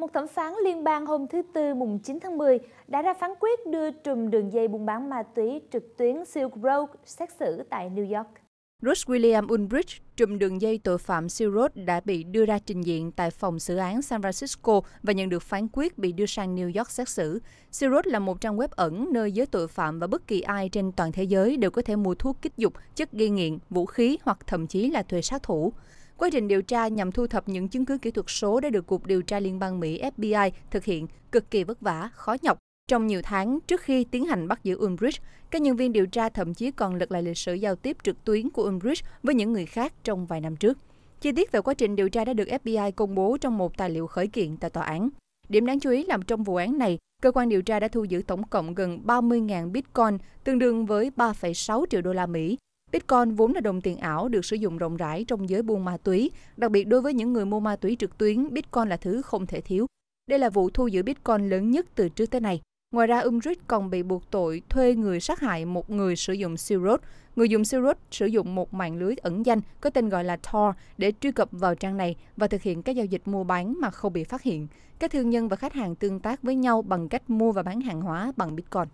Một thẩm phán liên bang hôm thứ Tư mùng 9 tháng 10 đã ra phán quyết đưa trùm đường dây buôn bán ma túy trực tuyến Silk Road xét xử tại New York. Rush William Unbridge, trùm đường dây tội phạm Silk Road đã bị đưa ra trình diện tại phòng xử án San Francisco và nhận được phán quyết bị đưa sang New York xét xử. Silk Road là một trang web ẩn nơi giới tội phạm và bất kỳ ai trên toàn thế giới đều có thể mua thuốc kích dục, chất gây nghiện, vũ khí hoặc thậm chí là thuê sát thủ. Quá trình điều tra nhằm thu thập những chứng cứ kỹ thuật số đã được Cục Điều tra Liên bang Mỹ FBI thực hiện cực kỳ vất vả, khó nhọc. Trong nhiều tháng trước khi tiến hành bắt giữ Umbridge, các nhân viên điều tra thậm chí còn lật lại lịch sử giao tiếp trực tuyến của Umbridge với những người khác trong vài năm trước. Chi tiết về quá trình điều tra đã được FBI công bố trong một tài liệu khởi kiện tại tòa án. Điểm đáng chú ý là trong vụ án này, cơ quan điều tra đã thu giữ tổng cộng gần 30.000 bitcoin, tương đương với 3,6 triệu đô la Mỹ, Bitcoin vốn là đồng tiền ảo được sử dụng rộng rãi trong giới buôn ma túy, đặc biệt đối với những người mua ma túy trực tuyến, Bitcoin là thứ không thể thiếu. Đây là vụ thu giữ Bitcoin lớn nhất từ trước tới nay. Ngoài ra, Umrit còn bị buộc tội thuê người sát hại một người sử dụng Sirot. Người dùng Sirot sử dụng một mạng lưới ẩn danh có tên gọi là Tor để truy cập vào trang này và thực hiện các giao dịch mua bán mà không bị phát hiện. Các thương nhân và khách hàng tương tác với nhau bằng cách mua và bán hàng hóa bằng Bitcoin.